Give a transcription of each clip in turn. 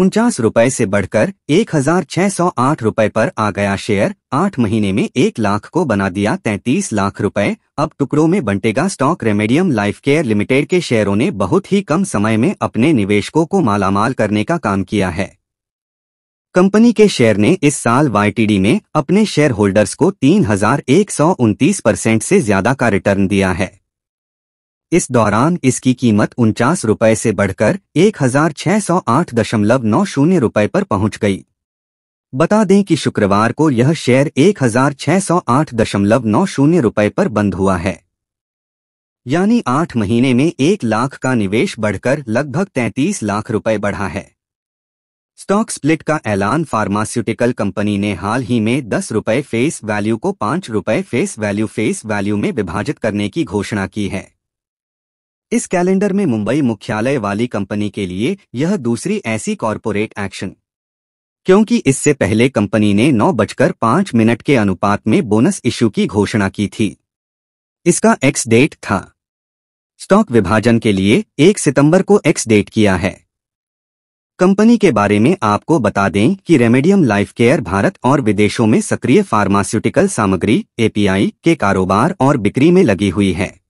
उनचास रुपए से बढ़कर एक हजार छह सौ आठ रुपए पर आ गया शेयर आठ महीने में एक लाख को बना दिया तैतीस लाख रुपए अब टुकड़ों में बंटेगा स्टॉक रेमेडियम लाइफ केयर लिमिटेड के शेयरों ने बहुत ही कम समय में अपने निवेशकों को मालामाल करने का काम किया है कंपनी के शेयर ने इस साल वाई में अपने शेयर होल्डर्स को तीन हजार एक सौ उनतीस परसेंट से ज्यादा का रिटर्न दिया है इस दौरान इसकी कीमत उनचास रुपये से बढ़कर एक हजार छह सौ आठ दशमलव नौ शून्य रुपये पर पहुंच गई बता दें कि शुक्रवार को यह शेयर एक हजार छह सौ आठ दशमलव नौ शून्य रुपये पर बंद हुआ है यानी आठ महीने में एक लाख का निवेश बढ़कर लगभग तैतीस लाख रुपए बढ़ा है स्टॉक स्प्लिट का ऐलान फार्मास्यूटिकल कंपनी ने हाल ही में दस रुपए फेस वैल्यू को पांच रुपए फेस वैल्यू फेस वैल्यू में विभाजित करने की घोषणा की है इस कैलेंडर में मुंबई मुख्यालय वाली कंपनी के लिए यह दूसरी ऐसी कॉरपोरेट एक्शन क्योंकि इससे पहले कंपनी ने नौ बजकर पांच मिनट के अनुपात में बोनस इश्यू की घोषणा की थी इसका एक्स डेट था स्टॉक विभाजन के लिए एक सितंबर को एक्स डेट किया है कंपनी के बारे में आपको बता दें कि रेमेडियम लाइफ केयर भारत और विदेशों में सक्रिय फार्मास्यूटिकल सामग्री एपीआई के कारोबार और बिक्री में लगी हुई है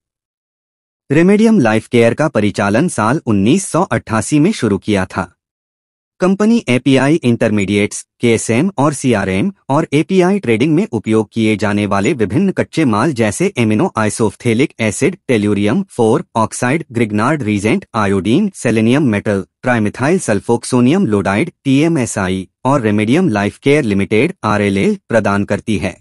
रेमेडियम लाइफ केयर का परिचालन साल 1988 में शुरू किया था कंपनी एपीआई इंटरमीडिएट्स केएसएम और सीआरएम और एपीआई ट्रेडिंग में उपयोग किए जाने वाले विभिन्न कच्चे माल जैसे amino isophthalic acid tellurium four oxide Grignard reagent iodine selenium metal trimethyl sulfoxonium iodide TMSI और Remedium life care Limited RLA प्रदान करती है